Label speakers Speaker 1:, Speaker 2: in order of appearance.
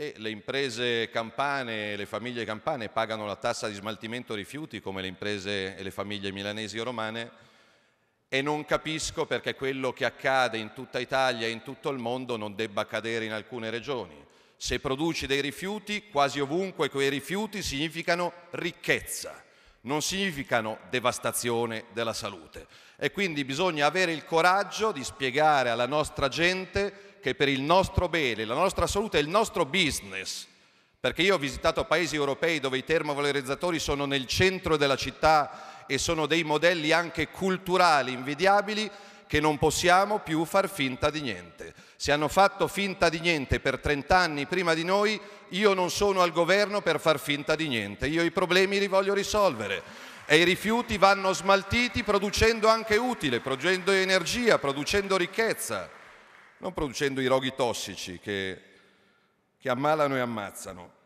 Speaker 1: e le imprese campane, e le famiglie campane pagano la tassa di smaltimento rifiuti come le imprese e le famiglie milanesi o romane e non capisco perché quello che accade in tutta Italia e in tutto il mondo non debba accadere in alcune regioni. Se produci dei rifiuti, quasi ovunque quei rifiuti significano ricchezza non significano devastazione della salute e quindi bisogna avere il coraggio di spiegare alla nostra gente che per il nostro bene, la nostra salute e il nostro business, perché io ho visitato paesi europei dove i termovalorizzatori sono nel centro della città e sono dei modelli anche culturali invidiabili che non possiamo più far finta di niente. Se hanno fatto finta di niente per 30 anni prima di noi, io non sono al governo per far finta di niente, io i problemi li voglio risolvere e i rifiuti vanno smaltiti producendo anche utile, producendo energia, producendo ricchezza, non producendo i roghi tossici che, che ammalano e ammazzano.